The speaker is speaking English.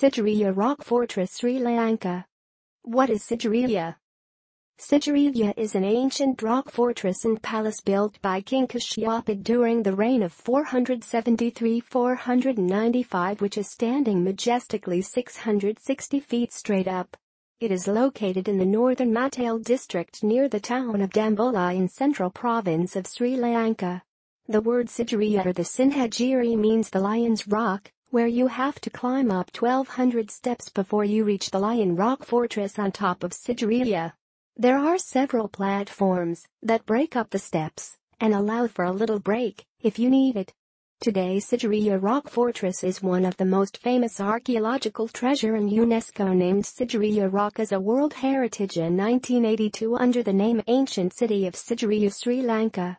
Sigiriya Rock Fortress Sri Lanka What is Sigiriya? Sigiriya is an ancient rock fortress and palace built by King Kashyapa during the reign of 473-495 which is standing majestically 660 feet straight up. It is located in the northern Matale district near the town of Dambola in central province of Sri Lanka. The word Sigiriya or the Sinhagiri means the lion's rock, where you have to climb up 1200 steps before you reach the Lion Rock Fortress on top of Sigiriya. There are several platforms that break up the steps and allow for a little break if you need it. Today Sigiriya Rock Fortress is one of the most famous archaeological treasure in UNESCO named Sigiriya Rock as a World Heritage in 1982 under the name Ancient City of Sigiriya Sri Lanka.